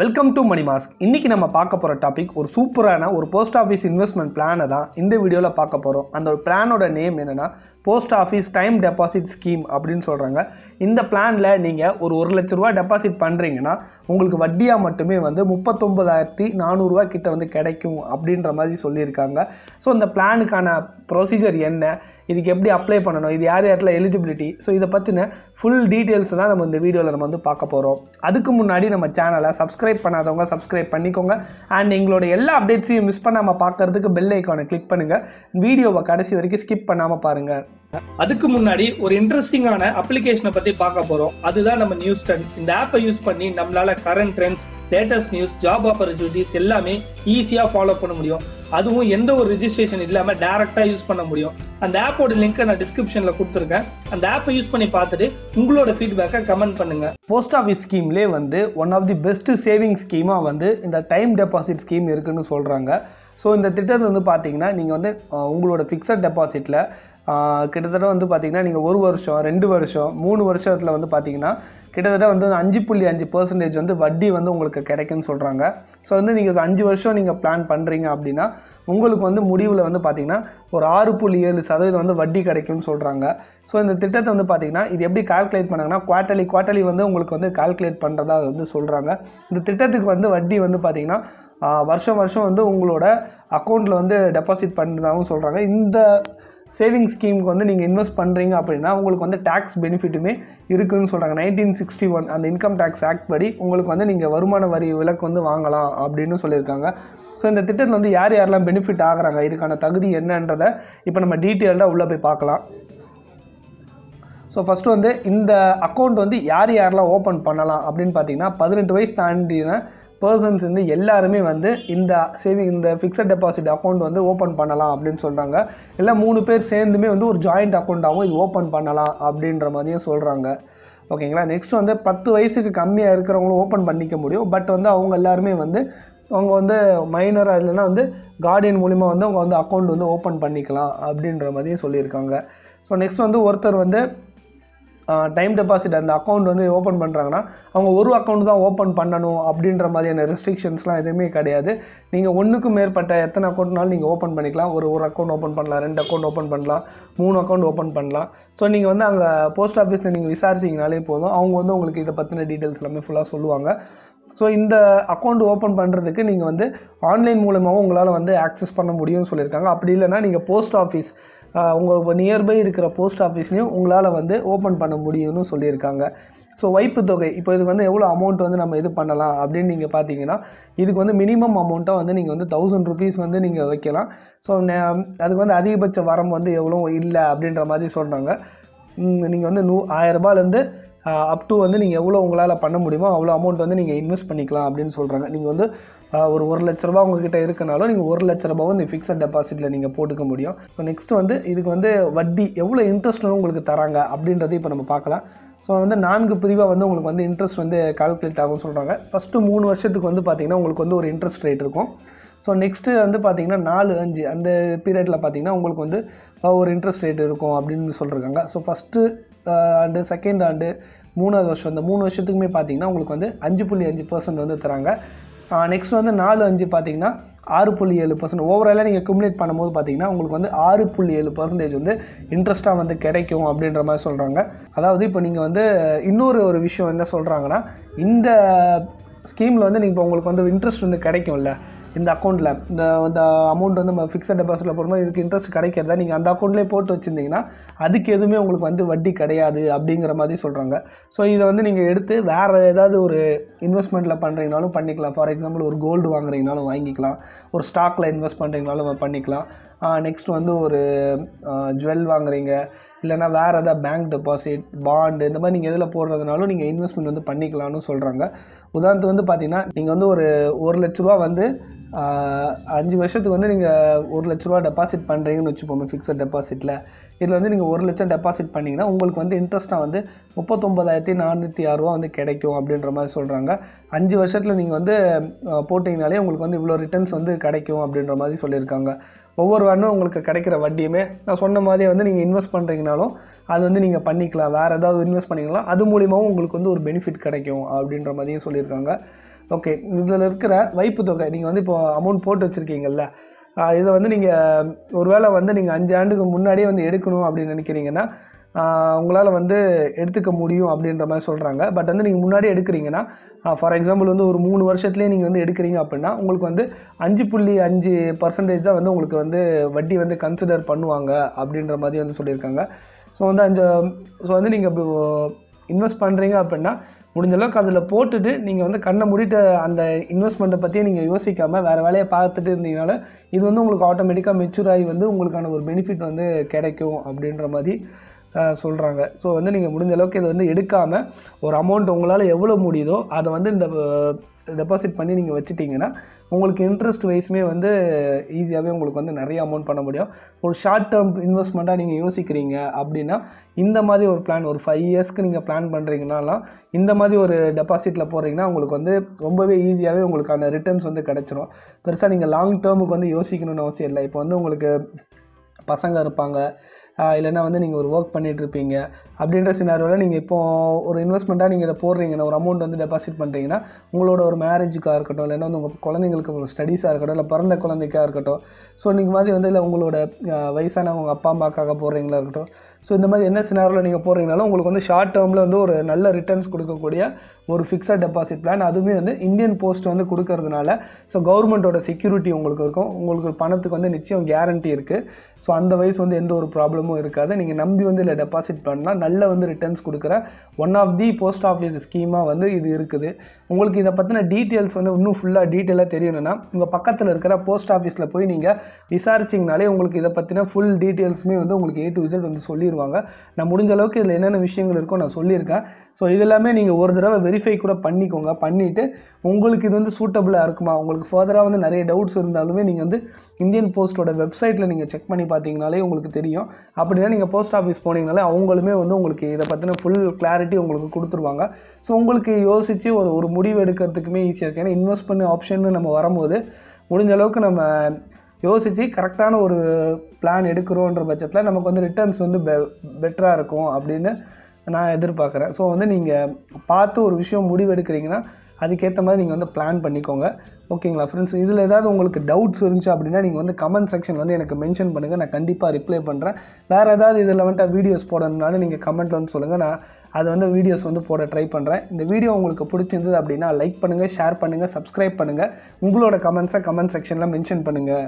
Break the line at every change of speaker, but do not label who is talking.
welcome to money mask இன்றைக்கி நம்ம பார்க்க போகிற டாபிக் ஒரு சூப்பரான ஒரு போஸ்ட் ஆஃபீஸ் இன்வெஸ்ட்மெண்ட் பிளானை தான் இந்த வீடியோவில் பார்க்க போகிறோம் அந்த ஒரு பிளானோட நேம் என்னென்னா post office time deposit scheme அப்படின்னு சொல்கிறாங்க இந்த பிளானில் நீங்கள் ஒரு ஒரு லட்ச ரூபா டெபாசிட் பண்ணுறீங்கன்னா உங்களுக்கு வட்டியாக மட்டுமே வந்து முப்பத்தொம்பதாயிரத்தி நானூறுரூவா கிட்ட வந்து கிடைக்கும் அப்படின்ற மாதிரி சொல்லியிருக்காங்க ஸோ இந்த பிளானுக்கான ப்ரொசீஜர் என்ன இதுக்கு எப்படி அப்ளை பண்ணணும் இது யார் யாரில் எலிஜிபிலிட்டி ஸோ இதை பற்றின ஃபுல் டீட்டெயில்ஸ் தான் நம்ம இந்த வீடியோவில் நம்ம வந்து பார்க்க போகிறோம் அதுக்கு முன்னாடி நம்ம சேனலை சப்ஸ்கிரைப் பண்ணாதவங்க சப்ஸ்கிரைப் பண்ணிக்கோங்க அண்ட் எங்களோட எல்லா அப்டேட்ஸையும் மிஸ் பண்ணாமல் பார்க்குறதுக்கு பெல் ஐக்கானை கிளிக் பண்ணுங்கள் வீடியோவை கடைசி வரைக்கும் ஸ்கிப் பண்ணாமல் பாருங்கள் அதுக்கு முன்னாடி ஒரு இன்ட்ரெஸ்டிங்கான அப்ளிகேஷனை பத்தி பார்க்க போறோம் அதுதான் நம்ம நியூஸ் டென் இந்த ஆப்பை யூஸ் பண்ணி நம்மளால current trends latest news job opportunities எல்லாமே ஈஸியா ஃபாலோ பண்ண முடியும் அதுவும் எந்த ஒரு ரிஜிஸ்ட்ரேஷன் இல்லாம டேரக்டா யூஸ் பண்ண முடியும் அந்த ஆப்போட லிங்க்கை நான் டிஸ்கிரிப்ஷன்ல கொடுத்துருக்கேன் அந்த ஆப்பை யூஸ் பண்ணி பார்த்துட்டு உங்களோட ஃபீட்பேக்கை கமெண்ட் பண்ணுங்க போஸ்ட் ஆஃபீஸ் ஸ்கீம்லேயே வந்து one of the best saving ஸ்கீமாக வந்து இந்த டைம் டெபாசிட் ஸ்கீம் இருக்குன்னு சொல்கிறாங்க ஸோ இந்த திட்டத்தை வந்து பார்த்தீங்கன்னா நீங்கள் வந்து உங்களோட ஃபிக்ஸட் டெபாசிட்டில் கிட்டத்தட்ட வந்து பார்த்திங்கன்னா நீங்கள் ஒரு வருஷம் ரெண்டு வருஷம் மூணு வருஷத்தில் வந்து பார்த்திங்கன்னா கிட்டத்தட்ட வந்து அஞ்சு புள்ளி அஞ்சு பர்சன்டேஜ் வந்து வட்டி வந்து உங்களுக்கு கிடைக்குன்னு சொல்கிறாங்க ஸோ வந்து நீங்கள் அஞ்சு வருஷம் நீங்கள் பிளான் பண்ணுறீங்க அப்படின்னா உங்களுக்கு வந்து முடிவில் வந்து பார்த்திங்கன்னா ஒரு ஆறு புள்ளி ஏழு சதவீதம் வந்து வட்டி கிடைக்கும்னு சொல்கிறாங்க ஸோ இந்த திட்டத்தை வந்து பார்த்திங்கன்னா இது எப்படி கால்குலேட் பண்ணாங்கன்னா குவார்ட்டலி குவார்ட்டர்லி வந்து உங்களுக்கு வந்து கால்குலேட் பண்ணுறதா வந்து சொல்கிறாங்க இந்த திட்டத்துக்கு வந்து வட்டி வந்து பார்த்திங்கன்னா வருஷம் வருஷம் வந்து உங்களோட அக்கௌண்ட்டில் வந்து டெபாசிட் பண்ணுறதாகவும் சொல்கிறாங்க இந்த சேவிங் ஸ்கீமுக்கு வந்து நீங்கள் இன்வெஸ்ட் பண்ணுறீங்க அப்படின்னா உங்களுக்கு வந்து டேக்ஸ் பெனிஃபிட்டுமே இருக்குதுன்னு சொல்கிறாங்க நைன்டீன் சிக்ஸ்டி ஒன் அந்த இன்கம் டேக்ஸ் ஆக்ட் படி உங்களுக்கு வந்து நீங்கள் வருமான வரி விலக்கு வந்து வாங்கலாம் அப்படின்னு சொல்லியிருக்காங்க ஸோ இந்த திட்டத்தில் வந்து யார் யாரெல்லாம் பெனிஃபிட் ஆகிறாங்க இதுக்கான தகுதி என்னன்றதை இப்போ நம்ம டீட்டெயில்டாக உள்ளே போய் பார்க்கலாம் ஸோ ஃபஸ்ட்டு வந்து இந்த அக்கௌண்ட் வந்து யார் யாரெல்லாம் ஓப்பன் பண்ணலாம் அப்படின்னு பார்த்தீங்கன்னா பதினெட்டு வயசு தாண்டின பர்சன்ஸ் வந்து எல்லாருமே வந்து இந்த சேவிங் இந்த ஃபிக்ஸட் டெபாசிட் அக்கௌண்ட் வந்து ஓப்பன் பண்ணலாம் அப்படின்னு சொல்கிறாங்க இல்லை மூணு பேர் சேர்ந்துமே வந்து ஒரு ஜாயிண்ட் அக்கௌண்ட்டாகவும் இது ஓப்பன் பண்ணலாம் அப்படின்ற மாதிரியும் சொல்கிறாங்க ஓகேங்களா நெக்ஸ்ட் வந்து பத்து வயசுக்கு கம்மியாக இருக்கிறவங்களும் ஓப்பன் பண்ணிக்க முடியும் பட் வந்து அவங்க எல்லாருமே வந்து அவங்க வந்து மைனராக இல்லைன்னா வந்து கார்டியன் மூலிமா வந்து அவங்க வந்து அக்கௌண்ட் வந்து ஓப்பன் பண்ணிக்கலாம் அப்படின்ற மாதிரியும் சொல்லியிருக்காங்க ஸோ நெக்ஸ்ட் வந்து ஒருத்தர் வந்து டைம் டெபாசிட் அந்த அக்கௌண்ட் வந்து ஓப்பன் பண்ணுறாங்கன்னா அவங்க ஒரு அக்கௌண்ட் தான் ஓப்பன் பண்ணணும் அப்படின்ற மாதிரியான ரெஸ்ட்ரிக்ஷன்ஸ்லாம் எதுவுமே கிடையாது நீங்கள் ஒன்றுக்கும் மேற்பட்ட எத்தனை அக்கௌண்ட்னாலும் நீங்கள் ஓப்பன் பண்ணிக்கலாம் ஒரு ஒரு அக்கௌண்ட் ஓப்பன் பண்ணலாம் ரெண்டு அக்கௌண்ட் ஓப்பன் பண்ணலாம் மூணு அக்கௌண்ட் ஓப்பன் பண்ணலாம் ஸோ நீங்கள் வந்து அங்கே போஸ்ட் ஆஃபீஸில் நீங்கள் விசாரிச்சிங்கனாலே போதும் அவங்க வந்து உங்களுக்கு இதை பற்றின டீட்டெயில்ஸ் எல்லாமே ஃபுல்லாக சொல்லுவாங்க ஸோ இந்த அக்கௌண்ட் ஓப்பன் பண்ணுறதுக்கு நீங்கள் வந்து ஆன்லைன் மூலமாகவும் உங்களால் வந்து ஆக்சஸ் பண்ண முடியும்னு சொல்லியிருக்காங்க அப்படி இல்லைனா நீங்கள் போஸ்ட் ஆஃபீஸ் உங்கள் நியர்பை இருக்கிற போஸ்ட் ஆஃபீஸ்லேயும் உங்களால் வந்து ஓப்பன் பண்ண முடியும்னு சொல்லியிருக்காங்க ஸோ வைப்பு தொகை இப்போ இதுக்கு வந்து எவ்வளோ அமௌண்ட் வந்து நம்ம இது பண்ணலாம் அப்படின்னு நீங்கள் பார்த்தீங்கன்னா இதுக்கு வந்து மினிமம் அமௌண்ட்டாக வந்து நீங்கள் வந்து தௌசண்ட் ருபீஸ் வந்து நீங்கள் வைக்கலாம் ஸோ அதுக்கு வந்து அதிகபட்ச வரம் வந்து எவ்வளோ இல்லை அப்படின்ற மாதிரி சொல்கிறாங்க நீங்கள் வந்து நூ ஆயிரம் ரூபாலேருந்து அப் டு வந்து நீங்கள் எவ்வளோ உங்களால் பண்ண முடியுமோ அவ்வளோ அமௌண்ட் வந்து நீங்கள் இன்வெஸ்ட் பண்ணிக்கலாம் அப்படின்னு சொல்கிறாங்க நீங்கள் வந்து ஒரு ஒரு லட்ச ரூபா உங்ககிட்ட இருக்கனாலும் நீங்கள் ஒரு லட்ச ரூபா வந்து ஃபிக்ஸட் டெபாசிட்டில் நீங்கள் போட்டுக்க முடியும் ஸோ நெக்ஸ்ட் வந்து இதுக்கு வந்து வட்டி எவ்வளோ இன்ட்ரெஸ்ட் உங்களுக்கு தராங்க அப்படின்றத இப்போ நம்ம பார்க்கலாம் ஸோ வந்து நான்கு பிரிவாக வந்து உங்களுக்கு வந்து இன்ட்ரெஸ்ட் வந்து கால்குலேட் ஆகும் சொல்கிறாங்க ஃபஸ்ட்டு மூணு வருஷத்துக்கு வந்து பார்த்திங்கன்னா உங்களுக்கு வந்து ஒரு இன்ட்ரெஸ்ட் ரேட் இருக்கும் ஸோ நெக்ஸ்ட்டு வந்து பார்த்திங்கன்னா நாலு அஞ்சு அந்த பீரியடில் பார்த்திங்கன்னா உங்களுக்கு வந்து ஒரு இன்ட்ரெஸ்ட் ரேட் இருக்கும் அப்படின்னு சொல்லியிருக்காங்க ஸோ ஃபஸ்ட்டு ஆண்டு செகண்ட் ஆண்டு மூணாவது வருஷம் இந்த மூணு வருஷத்துக்குமே பார்த்தீங்கன்னா உங்களுக்கு வந்து அஞ்சு புள்ளி அஞ்சு பர்சன்ட் வந்து தராங்க நெக்ஸ்ட் வந்து நாலு அஞ்சு பார்த்தீங்கன்னா ஆறு புள்ளி ஏழு பர்சன்ட் ஓவராலாக நீங்கள் கம்ப்ளீட் பண்ணும்போது பார்த்தீங்கன்னா உங்களுக்கு வந்து ஆறு புள்ளி ஏழு பர்சன்டேஜ் வந்து இன்ட்ரெஸ்ட்டாக வந்து கிடைக்கும் அப்படின்ற மாதிரி சொல்கிறாங்க அதாவது இப்போ நீங்கள் வந்து இன்னொரு ஒரு விஷயம் என்ன சொல்கிறாங்கன்னா இந்த ஸ்கீமில் வந்து நீங்கள் இப்போ உங்களுக்கு வந்து இன்ட்ரெஸ்ட் வந்து கிடைக்கும்ல இந்த அக்கௌண்ட்டில் இந்த இந்த அமௌண்ட் வந்து நம்ம ஃபிக்ஸட் டெபாசிட்டில் போடும்போது இதுக்கு இன்ட்ரெஸ்ட் கிடைக்கிறதா நீங்கள் அந்த அக்கௌண்ட்லேயே போட்டு வச்சுருந்தீங்கன்னா அதுக்கு எதுவுமே உங்களுக்கு வந்து வட்டி கிடையாது அப்படிங்கிற மாதிரி சொல்கிறாங்க ஸோ இதை வந்து நீங்கள் எடுத்து வேறு ஏதாவது ஒரு இன்வெஸ்ட்மெண்ட்டில் பண்ணுறீங்கனாலும் பண்ணிக்கலாம் ஃபார் எக்ஸாம்பிள் ஒரு கோல்டு வாங்குறீங்கனாலும் வாங்கிக்கலாம் ஒரு ஸ்டாக்கில் இன்வெஸ்ட் பண்ணுறீங்கனாலும் பண்ணிக்கலாம் நெக்ஸ்ட் வந்து ஒரு ஜுவல் வாங்குறீங்க இல்லைனா வேறு எதாவது பேங்க் டெபாசிட் பாண்டு இந்த மாதிரி நீங்கள் எதில் போடுறதுனாலும் நீங்கள் இன்வெஸ்ட்மெண்ட் வந்து பண்ணிக்கலாம்னு சொல்கிறாங்க உதாரணத்துக்கு வந்து பார்த்திங்கன்னா நீங்கள் வந்து ஒரு ஒரு லட்ச ரூபா வந்து அஞ்சு வருஷத்துக்கு வந்து நீங்கள் ஒரு லட்ச ரூபா டெபாசிட் பண்ணுறீங்கன்னு வச்சுப்போமே ஃபிக்ஸட் டெபாசிட்டில் இதில் வந்து நீங்கள் ஒரு லட்சம் டெபாசிட் பண்ணிங்கன்னா உங்களுக்கு வந்து இன்ட்ரெஸ்ட்டாக வந்து முப்பத்தொம்பதாயிரத்தி நானூற்றி ஆறுரூவா வந்து கிடைக்கும் அப்படின்ற மாதிரி சொல்கிறாங்க அஞ்சு வருஷத்தில் நீங்கள் வந்து போட்டிங்கனாலே உங்களுக்கு வந்து இவ்வளோ ரிட்டர்ன்ஸ் வந்து கிடைக்கும் அப்படின்ற மாதிரி சொல்லியிருக்காங்க ஒவ்வொரு வாரமும் உங்களுக்கு கிடைக்கிற வட்டியுமே நான் சொன்ன மாதிரி வந்து நீங்கள் இன்வெஸ்ட் பண்ணுறீங்கனாலும் அது வந்து நீங்கள் பண்ணிக்கலாம் வேறு ஏதாவது இன்வெஸ்ட் பண்ணிக்கலாம் அது மூலிமாவும் உங்களுக்கு வந்து ஒரு பெனிஃபிட் கிடைக்கும் அப்படின்ற மாதிரியும் சொல்லியிருக்காங்க ஓகே இதில் இருக்கிற வைப்பு தொகை நீங்கள் வந்து இப்போது அமௌண்ட் போட்டு வச்சுருக்கீங்கல்ல இதை வந்து நீங்கள் ஒரு வேளை வந்து நீங்கள் அஞ்சு ஆண்டுக்கு முன்னாடியே வந்து எடுக்கணும் அப்படின்னு நினைக்கிறீங்கன்னா உங்களால் வந்து எடுத்துக்க முடியும் அப்படின்ற மாதிரி சொல்கிறாங்க பட் வந்து நீங்கள் முன்னாடி எடுக்கிறீங்கன்னா ஃபார் எக்ஸாம்பிள் வந்து ஒரு மூணு வருஷத்துலேயே நீங்கள் வந்து எடுக்கிறீங்க அப்படின்னா உங்களுக்கு வந்து அஞ்சு புள்ளி அஞ்சு பர்சன்டேஜ் தான் வந்து உங்களுக்கு வந்து வட்டி வந்து கன்சிடர் பண்ணுவாங்க அப்படின்ற மாதிரி வந்து சொல்லியிருக்காங்க ஸோ வந்து அஞ்சு ஸோ வந்து நீங்கள் இன்வெஸ்ட் பண்ணுறீங்க அப்படின்னா முடிஞ்சளவுக்கு அதில் போட்டுட்டு நீங்கள் வந்து கண்ணை முடிட்ட அந்த இன்வெஸ்ட்மெண்ட்டை பற்றியே நீங்கள் யோசிக்காமல் வேறு வேலையை பார்த்துட்டு இருந்தீங்கனால இது வந்து உங்களுக்கு ஆட்டோமேட்டிக்காக மெச்சூர் ஆகி வந்து உங்களுக்கான ஒரு பெனிஃபிட் வந்து கிடைக்கும் அப்படின்ற மாதிரி சொல்கிறாங்க ஸோ வந்து நீங்கள் முடிஞ்ச அளவுக்கு இதை வந்து எடுக்காமல் ஒரு அமௌண்ட் உங்களால் எவ்வளோ முடியுதோ அதை வந்து இந்த டெபாசிட் பண்ணி நீங்கள் வச்சுட்டிங்கன்னா உங்களுக்கு இன்ட்ரெஸ்ட் வைஸுமே வந்து ஈஸியாகவே உங்களுக்கு வந்து நிறைய அமௌண்ட் பண்ண முடியும் ஒரு ஷார்ட் டேர்ம் இன்வெஸ்ட்மெண்ட்டாக நீங்கள் யோசிக்கிறீங்க அப்படின்னா இந்த மாதிரி ஒரு பிளான் ஒரு ஃபைவ் இயர்ஸ்க்கு நீங்கள் பிளான் பண்ணுறீங்கனாலாம் இந்த மாதிரி ஒரு டெபாசிட்டில் போகிறீங்கன்னா உங்களுக்கு வந்து ரொம்பவே ஈஸியாகவே உங்களுக்கான ரிட்டர்ன்ஸ் வந்து கிடச்சிரும் பெருசாக நீங்கள் லாங் டேர்முக்கு வந்து யோசிக்கணும்னு அவசியம் இல்லை இப்போ வந்து உங்களுக்கு பசங்க இருப்பாங்க இல்லைன்னா வந்து நீங்கள் ஒரு ஒர்க் பண்ணிகிட்ருப்பீங்க அப்படின்ற சினாரியோவில் நீங்கள் இப்போது ஒரு இன்வெஸ்ட்மெண்ட்டாக நீங்கள் இதை போடுறீங்கன்னா ஒரு அமௌண்ட் வந்து டெபாசிட் பண்ணுறீங்கன்னா உங்களோட ஒரு மேரேஜுக்காக இருக்கட்டும் இல்லைன்னா வந்து உங்கள் குழந்தைங்களுக்கு ஸ்டடீஸாக இருக்கட்டும் இல்லை பிறந்த குழந்தைக்காக இருக்கட்டும் ஸோ நீங்கள் மாதிரி வந்து இல்லை உங்களோட உங்கள் அப்பா அம்மாக்காக போடுறீங்களா இருக்கட்டும் ஸோ இந்த மாதிரி என்ன சினாரில் நீங்கள் போகிறீங்கனாலும் உங்களுக்கு வந்து ஷார்ட் டேர்மில் வந்து ஒரு நல்ல ரிட்டர்ன்ஸ் கொடுக்கக்கூடிய ஒரு ஃபிக்ஸட் டெபாசிட் பிளான் அதுவுமே வந்து இந்தியன் போஸ்ட் வந்து கொடுக்கறதுனால ஸோ கவர்மெண்ட்டோட செக்யூரிட்டி உங்களுக்கு இருக்கும் உங்களுக்கு பணத்துக்கு வந்து நிச்சயம் கேரண்டி இருக்குது ஸோ அந்த வயசு வந்து எந்த ஒரு ப்ராப்ளமும் இருக்காது நீங்கள் நம்பி வந்து இல்லை டெபாசிட் பண்ணால் நல்ல வந்து ரிட்டர்ன்ஸ் கொடுக்குற one of the post office ஸ்கீமாக வந்து இது இருக்குது உங்களுக்கு இதை பற்றின டீட்டெயில்ஸ் வந்து இன்னும் ஃபுல்லாக டீட்டெயிலாக தெரியணும்னா உங்கள் பக்கத்தில் இருக்கிற போஸ்ட் ஆஃபீஸில் போய் நீங்கள் விசாரிச்சிங்கனாலே உங்களுக்கு இதை பற்றின ஃபுல் டீட்டெயில்ஸுமே வந்து உங்களுக்கு ஏ டு விசிட் வந்து சொல்லி தெரிஞ்சிருவாங்க நான் முடிஞ்ச அளவுக்கு இதில் என்னென்ன விஷயங்கள் இருக்கோ நான் சொல்லியிருக்கேன் ஸோ இதெல்லாமே நீங்கள் ஒரு தடவை வெரிஃபை கூட பண்ணிக்கோங்க பண்ணிவிட்டு உங்களுக்கு இது வந்து சூட்டபுளாக இருக்குமா உங்களுக்கு ஃபர்தராக வந்து நிறைய டவுட்ஸ் இருந்தாலுமே நீங்கள் வந்து இந்தியன் போஸ்ட்டோட வெப்சைட்டில் நீங்கள் செக் பண்ணி பார்த்தீங்கனாலே உங்களுக்கு தெரியும் அப்படின்னா நீங்கள் போஸ்ட் ஆஃபீஸ் போனீங்கனாலே அவங்களுமே வந்து உங்களுக்கு இதை பற்றின ஃபுல் கிளாரிட்டி உங்களுக்கு கொடுத்துருவாங்க ஸோ உங்களுக்கு யோசித்து ஒரு ஒரு முடிவு எடுக்கிறதுக்குமே ஈஸியாக இருக்குது ஏன்னா இன்வெஸ்ட் பண்ண ஆப்ஷன் நம்ம வரும்போது முடிஞ்ச அளவுக்கு நம்ம யோசித்து கரெக்டான ஒரு பிளான் எடுக்கிறோன்ற பட்சத்தில் நமக்கு வந்து ரிட்டர்ன்ஸ் வந்து பெ பெட்டராக இருக்கும் அப்படின்னு நான் எதிர்பார்க்குறேன் ஸோ வந்து நீங்கள் பார்த்து ஒரு விஷயம் முடிவெடுக்கிறீங்கன்னா அதுக்கேற்ற மாதிரி நீங்கள் வந்து பிளான் பண்ணிக்கோங்க ஓகேங்களா ஃப்ரெண்ட்ஸ் இதில் ஏதாவது உங்களுக்கு டவுட்ஸ் இருந்துச்சு அப்படின்னா நீங்கள் வந்து கமெண்ட் செக்ஷன் வந்து எனக்கு மென்ஷன் பண்ணுங்கள் நான் கண்டிப்பாக ரிப்ளை பண்ணுறேன் வேறு ஏதாவது இதில் வந்துட்டு வீடியோஸ் போடணும்னாலும் நீங்கள் கமெண்ட்டில் வந்து சொல்லுங்கள் நான் அதை வந்து வீடியோஸ் வந்து போட ட்ரை பண்ணுறேன் இந்த வீடியோ உங்களுக்கு பிடிச்சிருந்தது அப்படின்னா லைக் பண்ணுங்கள் ஷேர் பண்ணுங்கள் சப்ஸ்கிரைப் பண்ணுங்கள் உங்களோட கமெண்ட்ஸை கமெண்ட் செக்ஷனில் மென்ஷன் பண்ணுங்கள்